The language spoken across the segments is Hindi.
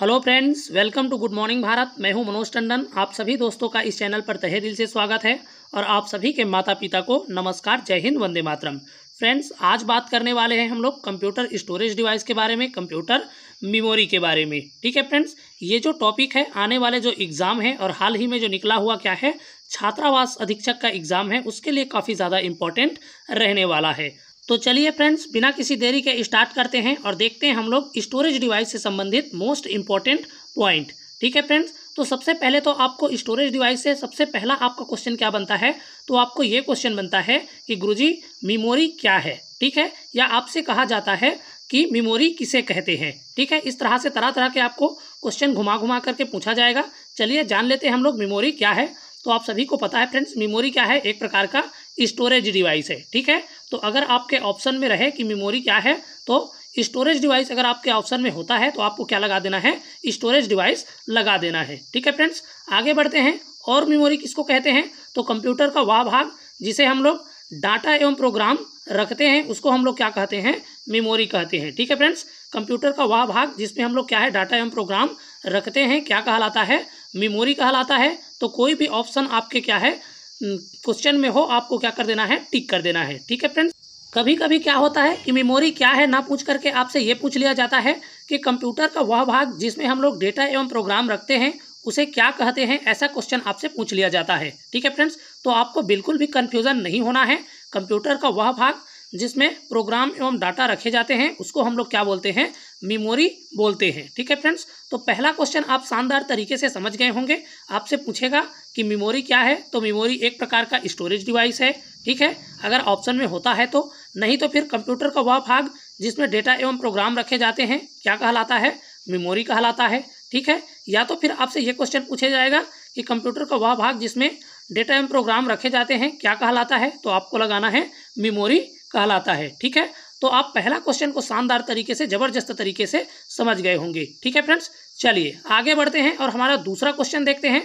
hello friends welcome to good morning Bharat मैं हूं मनोज टंडन आप सभी दोस्तों का इस चैनल पर तहे दिल से स्वागत है और आप सभी के माता पिता को नमस्कार जय हिंद वंदे मातरम फ्रेंड्स आज बात करने वाले हैं हम लोग कंप्यूटर स्टोरेज डिवाइस के बारे में कंप्यूटर मेमोरी के बारे में ठीक है फ्रेंड्स ये जो टॉपिक है आने वाले जो एग्ज़ाम है और हाल ही में जो निकला हुआ क्या है छात्रावास अधीक्षक का एग्ज़ाम है उसके लिए काफ़ी ज़्यादा इम्पोर्टेंट रहने वाला है तो चलिए फ्रेंड्स बिना किसी देरी के स्टार्ट करते हैं और देखते हैं हम लोग स्टोरेज डिवाइस से संबंधित मोस्ट इम्पॉर्टेंट पॉइंट ठीक है फ्रेंड्स तो सबसे पहले तो आपको स्टोरेज डिवाइस से सबसे पहला आपका क्वेश्चन क्या बनता है तो आपको ये क्वेश्चन बनता है कि गुरुजी मेमोरी क्या है ठीक है या आपसे कहा जाता है कि मेमोरी किसे कहते हैं ठीक है इस तरह से तरह तरह के आपको क्वेश्चन घुमा घुमा करके पूछा जाएगा चलिए जान लेते हैं हम लोग मेमोरी क्या है तो आप सभी को पता है फ्रेंड्स मेमोरी क्या है एक प्रकार का स्टोरेज डिवाइस है ठीक है तो अगर आपके ऑप्शन में रहे कि मेमोरी क्या है तो स्टोरेज डिवाइस अगर आपके ऑप्शन में होता है तो आपको क्या लगा देना है स्टोरेज डिवाइस लगा देना है ठीक है फ्रेंड्स आगे बढ़ते हैं और मेमोरी किसको कहते हैं तो कंप्यूटर का वह भाग जिसे हम लोग डाटा एवं प्रोग्राम रखते हैं उसको हम लोग क्या कहते हैं मेमोरी कहते हैं ठीक है फ्रेंड्स कंप्यूटर का वह भाग जिसमें हम लोग क्या है डाटा एवं प्रोग्राम रखते हैं क्या कहलाता है मेमोरी कहलाता है तो कोई भी ऑप्शन आपके क्या है क्वेश्चन में हो आपको क्या कर देना है टिक कर देना है ठीक है फ्रेंड्स कभी कभी क्या होता है कि मेमोरी क्या है ना पूछ करके आपसे ये पूछ लिया जाता है कि कंप्यूटर का वह भाग जिसमें हम लोग डेटा एवं प्रोग्राम रखते हैं उसे क्या कहते हैं ऐसा क्वेश्चन आपसे पूछ लिया जाता है ठीक है फ्रेंड्स तो आपको बिल्कुल भी कन्फ्यूज़न नहीं होना है कंप्यूटर का वह भाग जिसमें प्रोग्राम एवं डाटा रखे जाते हैं उसको हम लोग क्या बोलते हैं मेमोरी बोलते हैं ठीक है फ्रेंड्स तो पहला क्वेश्चन आप शानदार तरीके से समझ गए होंगे आपसे पूछेगा कि मेमोरी क्या है तो मेमोरी एक प्रकार का स्टोरेज डिवाइस है ठीक है अगर ऑप्शन में होता है तो नहीं तो फिर कंप्यूटर का वह भाग जिसमें डेटा एवं प्रोग्राम रखे जाते हैं क्या कहलाता है मेमोरी कहलाता है ठीक है या तो फिर आपसे ये क्वेश्चन पूछा जाएगा कि कंप्यूटर का वह भाग जिसमें डेटा एवं प्रोग्राम रखे जाते हैं क्या कहलाता है तो आपको लगाना है मेमोरी कहलाता है ठीक है तो आप पहला क्वेश्चन को शानदार तरीके से जबरदस्त तरीके से समझ गए होंगे ठीक है फ्रेंड्स चलिए आगे बढ़ते हैं और हमारा दूसरा क्वेश्चन देखते हैं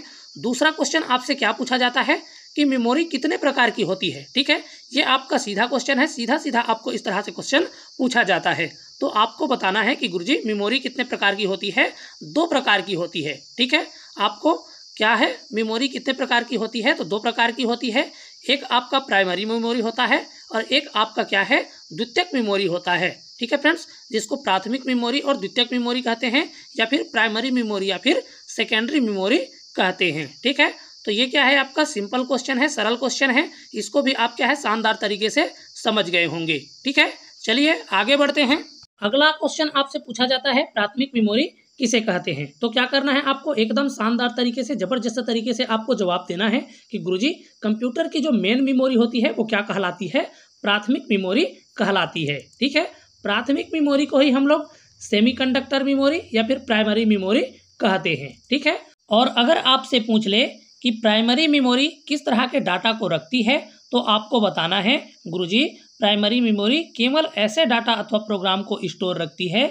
दूसरा क्वेश्चन आपसे क्या पूछा जाता है कि मेमोरी कितने प्रकार की होती है ठीक है ये आपका सीधा क्वेश्चन है सीधा सीधा आपको इस तरह से क्वेश्चन पूछा जाता है तो आपको बताना है कि गुरुजी मेमोरी कितने प्रकार की होती है दो प्रकार की होती है ठीक है आपको क्या है मेमोरी कितने प्रकार की होती है तो दो प्रकार की होती है एक आपका प्राइमरी मेमोरी होता है और एक आपका क्या है द्वितीयक मेमोरी होता है ठीक है फ्रेंड्स जिसको प्राथमिक मेमोरी और द्वितीयक मेमोरी कहते हैं या फिर प्राइमरी मेमोरी या फिर सेकेंडरी मेमोरी कहते हैं ठीक है तो ये क्या है आपका सिंपल क्वेश्चन है सरल क्वेश्चन है इसको भी आप क्या है शानदार तरीके से समझ गए होंगे ठीक है चलिए आगे बढ़ते हैं अगला क्वेश्चन आपसे पूछा जाता है प्राथमिक मेमोरी किसे कहते हैं तो क्या करना है आपको एकदम शानदार तरीके से जबरदस्त तरीके से आपको जवाब देना है कि गुरुजी कंप्यूटर की जो मेन मेमोरी होती है वो क्या कहलाती है प्राथमिक मेमोरी कहलाती है ठीक है प्राथमिक मेमोरी को ही हम लोग सेमीकंडक्टर मेमोरी या फिर प्राइमरी मेमोरी कहते हैं ठीक है और अगर आपसे पूछ ले कि प्राइमरी मेमोरी किस तरह के डाटा को रखती है तो आपको बताना है गुरुजी प्राइमरी मेमोरी केवल ऐसे डाटा अथवा प्रोग्राम को स्टोर रखती है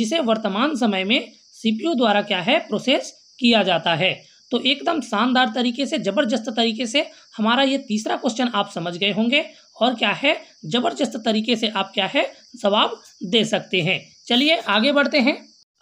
जिसे वर्तमान समय में सीपीयू द्वारा क्या है प्रोसेस किया जाता है तो एकदम शानदार तरीके से ज़बरदस्त तरीके से हमारा ये तीसरा क्वेश्चन आप समझ गए होंगे और क्या है ज़बरदस्त तरीके से आप क्या है जवाब दे सकते हैं चलिए आगे बढ़ते हैं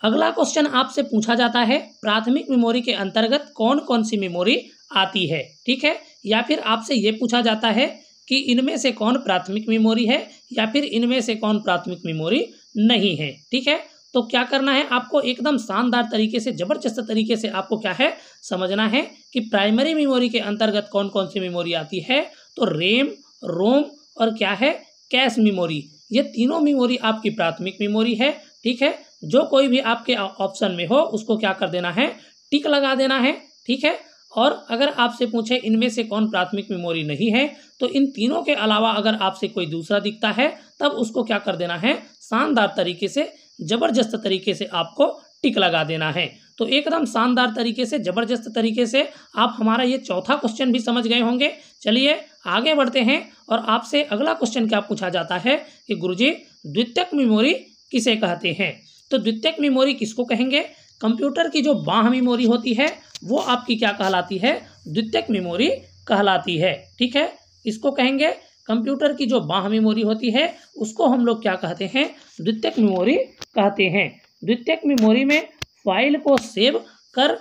अगला क्वेश्चन आपसे पूछा जाता है प्राथमिक मेमोरी के अंतर्गत कौन कौन सी मेमोरी आती है ठीक है या फिर आपसे ये पूछा जाता है कि इनमें से कौन प्राथमिक मेमोरी है या फिर इनमें से कौन प्राथमिक मेमोरी नहीं है ठीक है तो क्या करना है आपको एकदम शानदार तरीके से ज़बरदस्त तरीके से आपको क्या है समझना है कि प्राइमरी मेमोरी के अंतर्गत कौन कौन सी मेमोरी आती है तो रेम रोम और क्या है कैश मेमोरी ये तीनों मेमोरी आपकी प्राथमिक मेमोरी है ठीक है जो कोई भी आपके ऑप्शन में हो उसको क्या कर देना है टिक लगा देना है ठीक है और अगर आपसे पूछे इनमें से कौन प्राथमिक मेमोरी नहीं है तो इन तीनों के अलावा अगर आपसे कोई दूसरा दिखता है तब उसको क्या कर देना है शानदार तरीके से ज़बरदस्त तरीके से आपको टिक लगा देना है तो एकदम शानदार तरीके से ज़बरदस्त तरीके से आप हमारा ये चौथा क्वेश्चन भी समझ गए होंगे चलिए आगे बढ़ते हैं और आपसे अगला क्वेश्चन क्या पूछा जाता है कि गुरुजी द्वितीयक मेमोरी किसे कहते हैं तो द्वितीयक मेमोरी किसको कहेंगे कंप्यूटर की जो बाह मेमोरी होती है वो आपकी क्या कहलाती है द्वितीयक मेमोरी कहलाती है ठीक है इसको कहेंगे कंप्यूटर की जो बाह मेमोरी होती है उसको हम लोग क्या कहते हैं द्वितीयक मेमोरी कहते हैं द्वितीयक मेमोरी में फाइल को सेव कर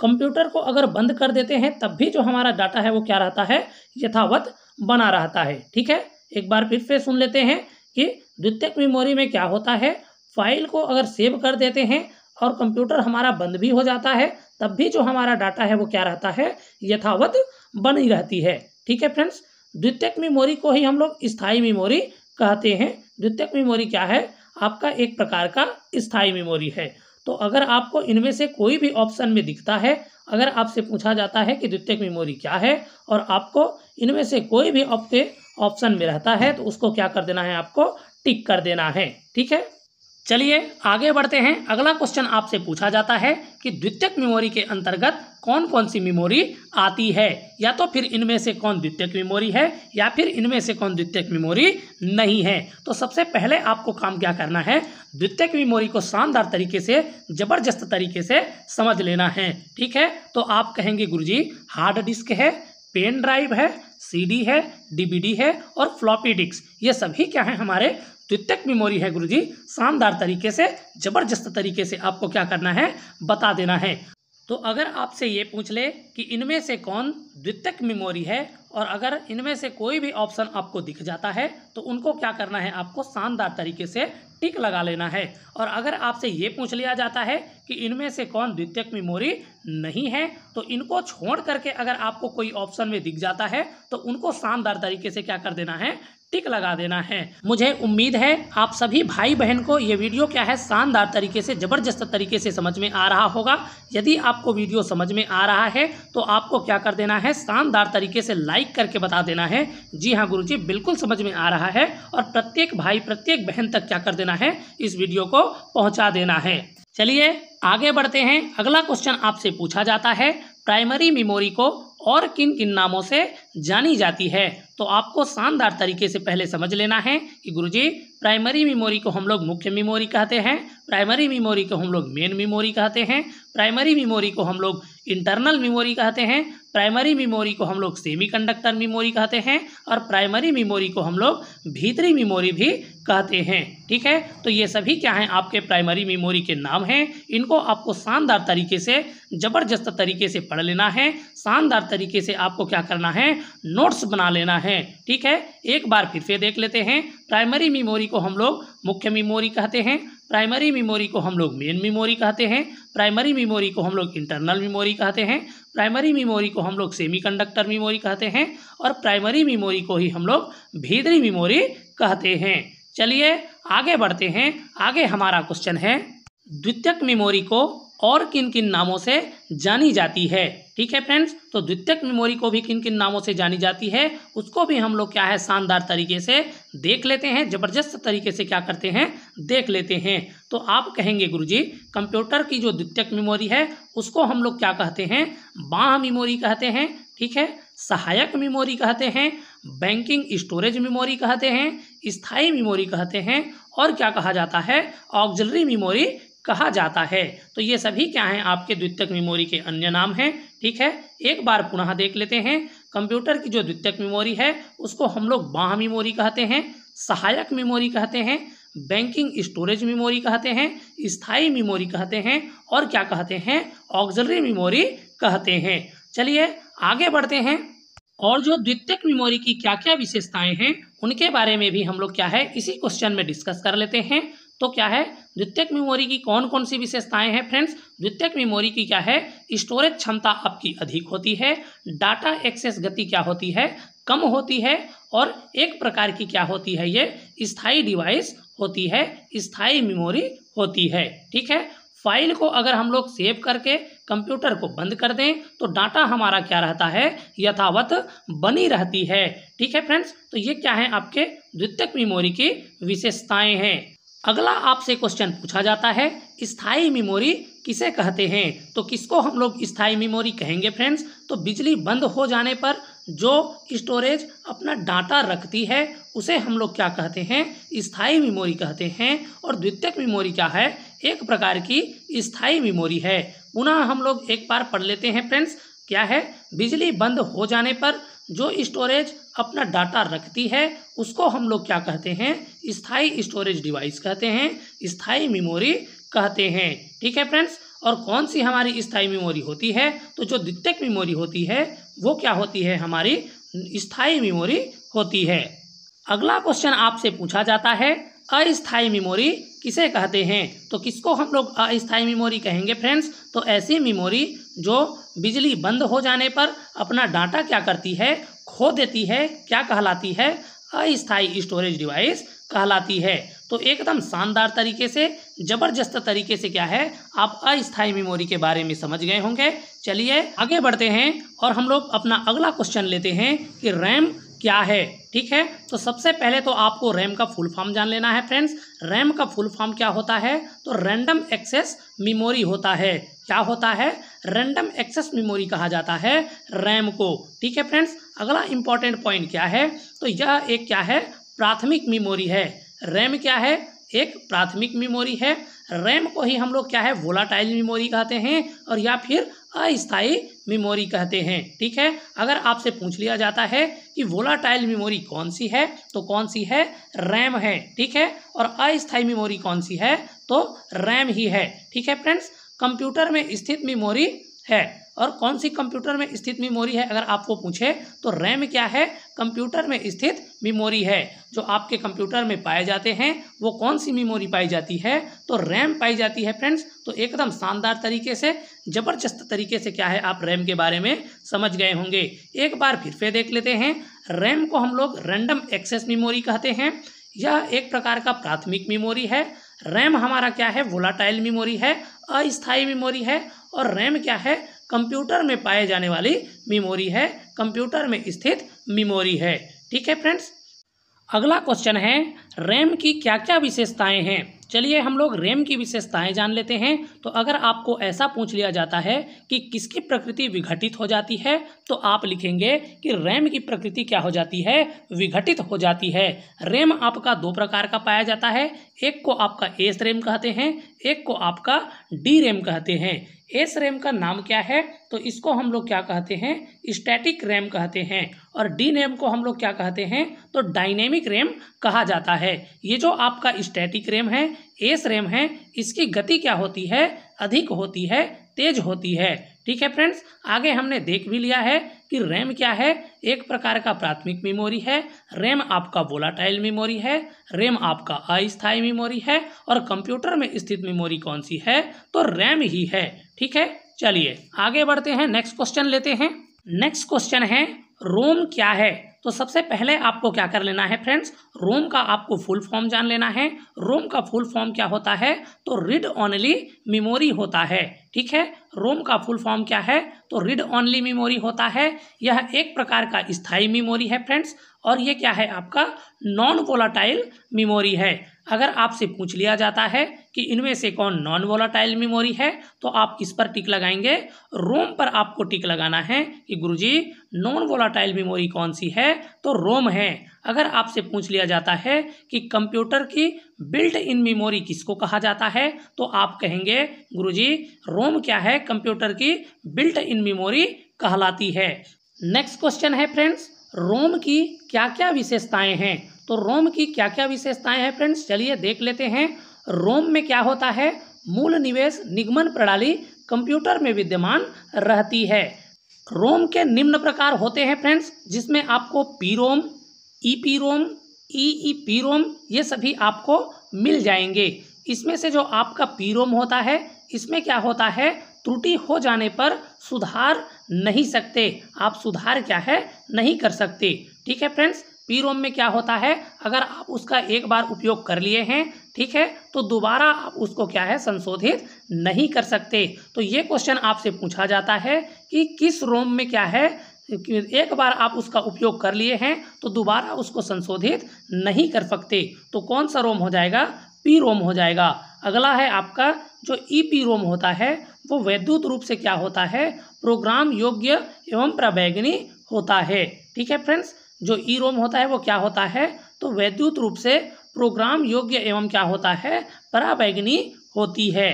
कंप्यूटर को अगर बंद कर देते हैं तब भी जो हमारा डाटा है वो क्या रहता है यथावत बना रहता है ठीक है एक बार फिर से सुन लेते हैं कि द्वितीयक मेमोरी में क्या होता है फाइल को अगर सेव कर देते हैं और कंप्यूटर हमारा बंद भी हो जाता है तब भी जो हमारा डाटा है वो क्या रहता है यथावत बनी रहती है ठीक है फ्रेंड्स द्वितीयक मेमोरी को ही हम लोग स्थायी मेमोरी कहते हैं द्वितीयक मेमोरी क्या है आपका एक प्रकार का स्थायी मेमोरी है तो अगर आपको इनमें से कोई भी ऑप्शन में दिखता है अगर आपसे पूछा जाता है कि द्वितीयक मेमोरी क्या है और आपको इनमें से कोई भी ऑप्शन में रहता है तो उसको क्या कर देना है आपको टिक कर देना है ठीक है चलिए आगे बढ़ते हैं अगला क्वेश्चन आपसे पूछा जाता है कि द्वितीयक मेमोरी के अंतर्गत कौन कौन सी मेमोरी आती है या तो फिर इनमें से कौन द्वितीयक मेमोरी है या फिर इनमें से कौन द्वितीयक मेमोरी नहीं है तो सबसे पहले आपको काम क्या करना है द्वितीयक मेमोरी को शानदार तरीके से जबरदस्त तरीके से समझ लेना है ठीक है तो आप कहेंगे जी हार्ड डिस्क है पेन ड्राइव है सीडी है डीबीडी है और फ्लॉपी डिस्क ये सभी क्या है हमारे द्वितीयक मेमोरी है गुरुजी शानदार तरीके से जबरदस्त तरीके से आपको क्या करना है बता देना है तो अगर आपसे ये पूछ ले कि इनमें से कौन द्वितक मेमोरी है और अगर इनमें से कोई भी ऑप्शन आपको दिख जाता है तो उनको क्या करना है आपको शानदार तरीके से टिक लगा लेना है और अगर आपसे ये पूछ लिया जाता है कि इनमें से कौन द्वितीयक मेमोरी नहीं है तो इनको छोड़ करके अगर आपको कोई ऑप्शन में दिख जाता है तो उनको शानदार तरीके से क्या कर देना है टिक लगा देना है मुझे उम्मीद है आप सभी भाई बहन को ये वीडियो क्या है शानदार तरीके से ज़बरदस्त तरीके से समझ में आ रहा होगा यदि आपको वीडियो समझ में आ रहा है तो आपको क्या कर देना है शानदार तरीके से लाइक करके बता देना है जी हाँ गुरु जी बिल्कुल समझ में आ रहा है और प्रत्येक भाई प्रत्येक बहन तक क्या कर देना है इस वीडियो को पहुँचा देना है चलिए आगे बढ़ते हैं अगला क्वेश्चन आपसे पूछा जाता है प्राइमरी मेमोरी को और किन किन नामों से जानी जाती है तो आपको शानदार तरीके से पहले समझ लेना है कि गुरुजी प्राइमरी मेमोरी को हम लोग मुख्य मेमोरी कहते हैं प्राइमरी मेमोरी को हम लोग मेन मेमोरी कहते हैं प्राइमरी मेमोरी को हम लोग इंटरनल मेमोरी कहते हैं प्राइमरी मेमोरी को हम लोग सेमीकंडक्टर मेमोरी कहते हैं और प्राइमरी मेमोरी को हम लोग भीतरी मेमोरी भी कहते हैं ठीक है तो ये सभी क्या हैं आपके प्राइमरी मेमोरी के नाम हैं इनको आपको शानदार तरीके से ज़बरदस्त तरीके से पढ़ लेना है शानदार तरीके से आपको क्या करना है नोट्स बना लेना है ठीक है एक बार फिर से देख लेते हैं प्राइमरी मेमोरी को हम लोग मुख्य मेमोरी कहते हैं प्राइमरी मेमोरी को हम लोग मेन मेमोरी कहते हैं प्राइमरी मेमोरी को हम लोग इंटरनल मेमोरी कहते हैं प्राइमरी मेमोरी को हम लोग सेमी कंडक्टर मेमोरी कहते हैं और प्राइमरी मेमोरी को ही हम लोग भीतरी मेमोरी कहते हैं चलिए आगे बढ़ते हैं आगे हमारा क्वेश्चन है द्वितीयक मेमोरी को और किन किन नामों से जानी जाती है ठीक है फ्रेंड्स तो द्वितीयक मेमोरी को भी किन किन नामों से जानी जाती है उसको भी हम लोग क्या है शानदार तरीके से देख लेते हैं जबरदस्त तरीके से क्या करते हैं देख लेते हैं तो आप कहेंगे गुरुजी कंप्यूटर की जो द्वितीयक मेमोरी है उसको हम लोग क्या कहते हैं बाह मेमोरी कहते हैं ठीक है सहायक मेमोरी कहते हैं बैंकिंग स्टोरेज मेमोरी कहते हैं स्थाई मेमोरी कहते हैं और क्या कहा जाता है ऑक्जलरी मेमोरी कहा जाता है तो ये सभी क्या हैं आपके द्वितीयक मेमोरी के अन्य नाम हैं ठीक है एक बार पुनः देख लेते हैं कंप्यूटर की जो द्वितीयक मेमोरी है उसको हम लोग बाह मेमोरी कहते हैं सहायक मेमोरी कहते हैं बैंकिंग स्टोरेज मेमोरी कहते हैं स्थाई मेमोरी कहते हैं और क्या कहते हैं ऑक्जलरी मेमोरी कहते हैं चलिए आगे बढ़ते हैं और जो द्वितीयक मेमोरी की क्या क्या विशेषताएं हैं उनके बारे में भी हम लोग क्या है इसी क्वेश्चन में डिस्कस कर लेते हैं तो क्या है द्वितीयक मेमोरी की कौन कौन सी विशेषताएं हैं फ्रेंड्स द्वितीयक मेमोरी की क्या है स्टोरेज क्षमता आपकी अधिक होती है डाटा एक्सेस गति क्या होती है कम होती है और एक प्रकार की क्या होती है ये स्थायी डिवाइस होती है स्थायी मेमोरी होती है ठीक है फाइल को अगर हम लोग सेव करके कंप्यूटर को बंद कर दें तो डाटा हमारा क्या रहता है यथावत बनी रहती है ठीक है फ्रेंड्स तो ये क्या है आपके द्वितीयक मेमोरी की विशेषताएं हैं अगला आपसे क्वेश्चन पूछा जाता है स्थायी मेमोरी किसे कहते हैं तो किसको हम लोग स्थाई मेमोरी कहेंगे फ्रेंड्स तो बिजली बंद हो जाने पर जो स्टोरेज अपना डाटा रखती है उसे हम लोग क्या कहते हैं स्थाई मेमोरी कहते हैं और द्वितीयक मेमोरी क्या है एक प्रकार की स्थायी मेमोरी है पुनः हम लोग एक बार पढ़ लेते हैं फ्रेंड्स क्या है बिजली बंद हो जाने पर जो स्टोरेज अपना डाटा रखती है उसको हम लोग क्या कहते हैं स्थाई स्टोरेज डिवाइस कहते हैं स्थाई मेमोरी कहते हैं ठीक है फ्रेंड्स और कौन सी हमारी स्थाई मेमोरी होती है तो जो द्वितीयक मेमोरी होती है वो क्या होती है हमारी स्थाई मेमोरी होती है अगला क्वेश्चन आपसे पूछा जाता है अस्थाई मेमोरी किसे कहते हैं तो किसको हम लोग अस्थाई मेमोरी कहेंगे फ्रेंड्स तो ऐसी मेमोरी जो बिजली बंद हो जाने पर अपना डाटा क्या करती है खो देती है क्या कहलाती है अस्थाई स्टोरेज डिवाइस कहलाती है तो एकदम शानदार तरीके से ज़बरदस्त तरीके से क्या है आप अस्थायी मेमोरी के बारे में समझ गए होंगे चलिए आगे बढ़ते हैं और हम लोग अपना अगला क्वेश्चन लेते हैं कि रैम क्या है ठीक है तो सबसे पहले तो आपको रैम का फुल फॉर्म जान लेना है फ्रेंड्स रैम का फुल फॉर्म क्या होता है तो रैंडम एक्सेस मेमोरी होता है क्या होता है रैंडम एक्सेस मेमोरी कहा जाता है रैम को ठीक है फ्रेंड्स अगला इंपॉर्टेंट पॉइंट क्या है तो यह एक क्या है प्राथमिक मेमोरी है रैम क्या है एक प्राथमिक मेमोरी है रैम को ही हम लोग क्या है वोलाटाइल मेमोरी कहते हैं और या फिर अस्थायी मेमोरी कहते हैं ठीक है अगर आपसे पूछ लिया जाता है कि वोलाटाइल मेमोरी कौन सी है तो कौन सी है रैम है ठीक है और अस्थायी मेमोरी कौन सी है तो रैम ही है ठीक है फ्रेंड्स कंप्यूटर में स्थित मेमोरी है और कौन सी कंप्यूटर में स्थित मेमोरी है अगर आपको पूछे तो रैम क्या है कंप्यूटर में स्थित मेमोरी है जो आपके कंप्यूटर में पाए जाते हैं वो कौन सी मेमोरी पाई जाती है तो रैम पाई जाती है फ्रेंड्स तो एकदम शानदार तरीके से ज़बरदस्त तरीके से क्या है आप रैम के बारे में समझ गए होंगे एक बार फिर से देख लेते हैं रैम को हम लोग रैंडम एक्सेस मेमोरी कहते हैं यह एक प्रकार का प्राथमिक मेमोरी है रैम हमारा क्या है वोलाटाइल मेमोरी है अस्थायी मेमोरी है और रैम क्या है कंप्यूटर में पाए जाने वाली मेमोरी है कंप्यूटर में स्थित मेमोरी है ठीक है फ्रेंड्स अगला क्वेश्चन है रैम की क्या क्या विशेषताएं हैं चलिए हम लोग रैम की विशेषताएं जान लेते हैं तो अगर आपको ऐसा पूछ लिया जाता है कि किसकी प्रकृति विघटित हो जाती है तो आप लिखेंगे कि रैम की प्रकृति क्या हो जाती है विघटित हो जाती है रैम आपका दो प्रकार का पाया जाता है एक को आपका एस रैम कहते हैं एक को आपका डी रैम कहते हैं एस रैम का नाम क्या है तो इसको हम लोग क्या कहते हैं स्टैटिक रैम कहते हैं और डी रैम को हम लोग क्या कहते हैं तो डायनेमिक रैम कहा जाता है ये जो आपका स्टैटिक रैम है एस रैम है इसकी गति क्या होती है अधिक होती है तेज होती है ठीक है फ्रेंड्स आगे हमने देख भी लिया है कि रैम क्या है एक प्रकार का प्राथमिक मेमोरी है रैम आपका वोलाटाइल मेमोरी है रैम आपका अस्थायी मेमोरी है और कंप्यूटर में स्थित मेमोरी कौन सी है तो रैम ही है ठीक है चलिए आगे बढ़ते हैं नेक्स्ट क्वेश्चन लेते हैं नेक्स्ट क्वेश्चन है रोम क्या है तो सबसे पहले आपको क्या कर लेना है फ्रेंड्स रोम का आपको फुल फॉर्म जान लेना है रोम का फुल फॉर्म क्या होता है तो रीड ऑनली मेमोरी होता है ठीक है रोम का फुल फॉर्म क्या है तो रीड ऑनली मेमोरी होता है यह एक प्रकार का स्थाई मेमोरी है फ्रेंड्स और यह क्या है आपका नॉन वोलाटाइल मेमोरी है अगर आपसे पूछ लिया जाता है कि इनमें से कौन नॉन वोलाटाइल मेमोरी है तो आप इस पर टिक लगाएंगे रोम पर आपको टिक लगाना है कि गुरुजी नॉन वोलाटाइल मेमोरी कौन सी है तो रोम है अगर आपसे पूछ लिया जाता है कि कंप्यूटर की बिल्ट इन मेमोरी किसको कहा जाता है तो आप कहेंगे गुरुजी रोम क्या है कंप्यूटर की बिल्ट इन मेमोरी कहलाती है नेक्स्ट क्वेश्चन है फ्रेंड्स रोम की क्या क्या विशेषताएं हैं तो रोम की क्या क्या विशेषताएं हैं फ्रेंड्स चलिए देख लेते हैं रोम में क्या होता है मूल निवेश निगमन प्रणाली कंप्यूटर में विद्यमान रहती है रोम के निम्न प्रकार होते हैं फ्रेंड्स जिसमें आपको P ROM E P ROM E E P ROM ये सभी आपको मिल जाएंगे इसमें से जो आपका पी रोम होता है इसमें क्या होता है त्रुटि हो जाने पर सुधार नहीं सकते आप सुधार क्या है नहीं कर सकते ठीक है फ्रेंड्स पी रोम में क्या होता है अगर आप उसका एक बार उपयोग कर लिए हैं ठीक है तो दोबारा आप उसको क्या है संशोधित नहीं कर सकते तो ये क्वेश्चन आपसे पूछा जाता है कि किस रोम में क्या है एक बार आप उसका उपयोग कर लिए हैं तो दोबारा उसको संशोधित नहीं कर सकते तो कौन सा रोम हो जाएगा पी रोम हो जाएगा अगला है आपका जो ई पी रोम होता है वो वैद्युत रूप से क्या होता है प्रोग्राम योग्य एवं प्रवैग्नि होता है ठीक है फ्रेंड्स जो ई रोम होता है वो क्या होता है तो वैद्युत रूप से प्रोग्राम योग्य एवं क्या होता है परावैग्नि होती है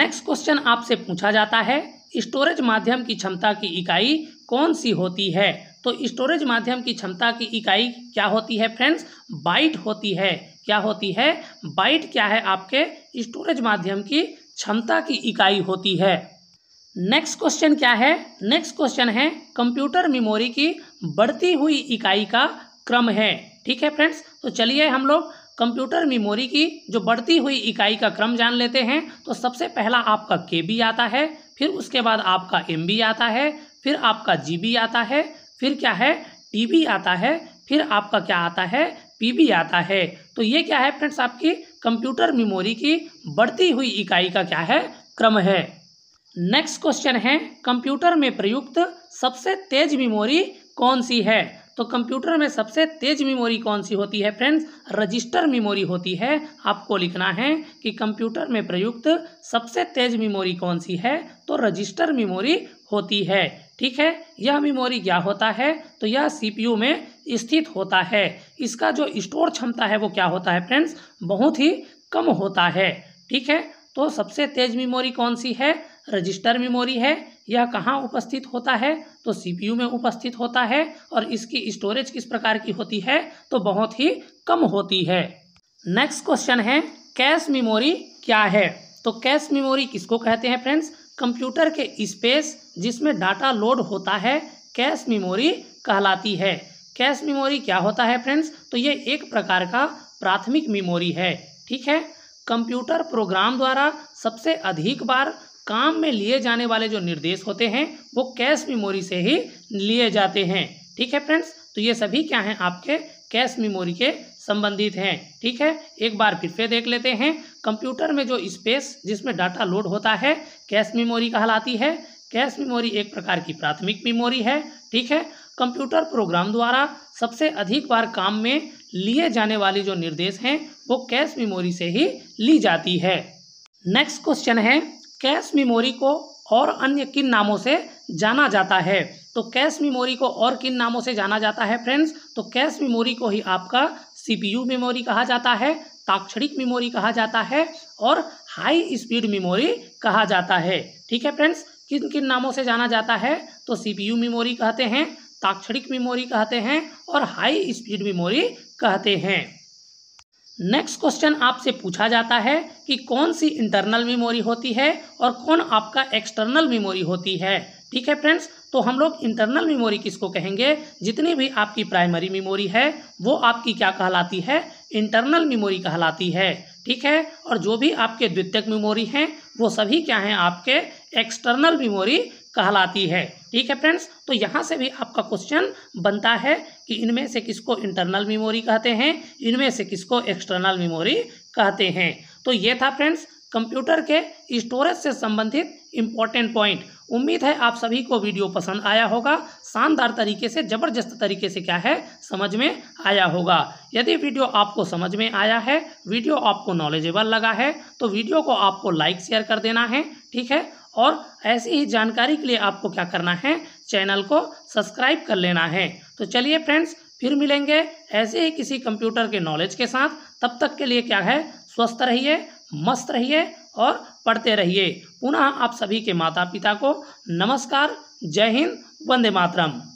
नेक्स्ट क्वेश्चन आपसे पूछा जाता है स्टोरेज माध्यम की क्षमता की इकाई कौन सी होती है तो स्टोरेज माध्यम की क्षमता की इकाई क्या होती है फ्रेंड्स बाइट होती है क्या होती है बाइट क्या है आपके स्टोरेज माध्यम की क्षमता की इकाई होती है नेक्स्ट क्वेश्चन क्या है नेक्स्ट क्वेश्चन है कंप्यूटर मेमोरी की बढ़ती हुई इकाई का क्रम है ठीक है फ्रेंड्स तो चलिए हम लोग कंप्यूटर मेमोरी की जो बढ़ती हुई इकाई का क्रम जान लेते हैं तो सबसे पहला आपका के आता है फिर उसके बाद आपका एम आता है फिर आपका जी आता है फिर क्या है टी आता है फिर आपका क्या आता है पी आता है तो ये क्या है फ्रेंड्स आपकी कंप्यूटर मेमोरी की बढ़ती हुई इकाई का क्या है क्रम है नेक्स्ट क्वेश्चन है कंप्यूटर में प्रयुक्त सबसे तेज मेमोरी कौन सी है तो कंप्यूटर में सबसे तेज मेमोरी कौन सी होती है फ्रेंड्स रजिस्टर मेमोरी होती है आपको लिखना है कि कंप्यूटर में प्रयुक्त सबसे तेज मेमोरी कौन सी है तो रजिस्टर मेमोरी होती है ठीक है यह मेमोरी क्या होता है तो यह सीपीयू में स्थित होता है इसका जो स्टोर क्षमता है वो क्या होता है फ्रेंड्स बहुत ही कम होता है ठीक है तो सबसे तेज मेमोरी कौन सी है रजिस्टर मेमोरी है यह कहाँ उपस्थित होता है तो सीपीयू में उपस्थित होता है और इसकी स्टोरेज किस प्रकार की होती है तो बहुत ही कम होती है नेक्स्ट क्वेश्चन है कैश मेमोरी क्या है तो कैश मेमोरी किसको कहते हैं फ्रेंड्स कंप्यूटर के स्पेस जिसमें डाटा लोड होता है कैश मेमोरी कहलाती है कैश मेमोरी क्या होता है फ्रेंड्स तो ये एक प्रकार का प्राथमिक मेमोरी है ठीक है कंप्यूटर प्रोग्राम द्वारा सबसे अधिक बार काम में लिए जाने वाले जो निर्देश होते हैं वो कैश मेमोरी से ही लिए जाते हैं ठीक है फ्रेंड्स तो ये सभी क्या हैं आपके कैश मेमोरी के संबंधित हैं ठीक है एक बार फिर से देख लेते हैं कंप्यूटर में जो स्पेस जिसमें डाटा लोड होता है कैश मेमोरी कहलाती है कैश मेमोरी एक प्रकार की प्राथमिक मेमोरी है ठीक है कंप्यूटर प्रोग्राम द्वारा सबसे अधिक बार काम में लिए जाने वाले जो निर्देश हैं वो कैश मेमोरी से ही ली जाती है नेक्स्ट क्वेश्चन है कैश मेमोरी को और अन्य किन नामों से जाना जाता है तो कैश मेमोरी को और किन नामों से जाना जाता है फ्रेंड्स तो कैश मेमोरी को ही आपका सीपीयू मेमोरी कहा जाता है ताक्षणिक मेमोरी कहा जाता है और हाई स्पीड मेमोरी कहा जाता है ठीक है फ्रेंड्स किन किन नामों से जाना जाता है तो सीपीयू मेमोरी कहते हैं ताक्षणिक मेमोरी कहते हैं और हाई स्पीड मेमोरी कहते हैं नेक्स्ट क्वेश्चन आपसे पूछा जाता है कि कौन सी इंटरनल मेमोरी होती है और कौन आपका एक्सटर्नल मेमोरी होती है ठीक है फ्रेंड्स तो हम लोग इंटरनल मेमोरी किसको कहेंगे जितनी भी आपकी प्राइमरी मेमोरी है वो आपकी क्या कहलाती है इंटरनल मेमोरी कहलाती है ठीक है और जो भी आपके द्वितीयक मेमोरी हैं वो सभी क्या हैं आपके एक्सटर्नल मेमोरी कहलाती है ठीक है फ्रेंड्स तो यहाँ से भी आपका क्वेश्चन बनता है कि इनमें से किसको इंटरनल मेमोरी कहते हैं इनमें से किसको एक्सटर्नल मेमोरी कहते हैं तो ये था फ्रेंड्स कंप्यूटर के स्टोरेज से संबंधित इम्पॉर्टेंट पॉइंट उम्मीद है आप सभी को वीडियो पसंद आया होगा शानदार तरीके से ज़बरदस्त तरीके से क्या है समझ में आया होगा यदि वीडियो आपको समझ में आया है वीडियो आपको नॉलेजेबल लगा है तो वीडियो को आपको लाइक शेयर कर देना है ठीक है और ऐसी ही जानकारी के लिए आपको क्या करना है चैनल को सब्सक्राइब कर लेना है तो चलिए फ्रेंड्स फिर मिलेंगे ऐसे ही किसी कंप्यूटर के नॉलेज के साथ तब तक के लिए क्या है स्वस्थ रहिए मस्त रहिए और पढ़ते रहिए पुनः आप सभी के माता पिता को नमस्कार जय हिंद वंदे मातरम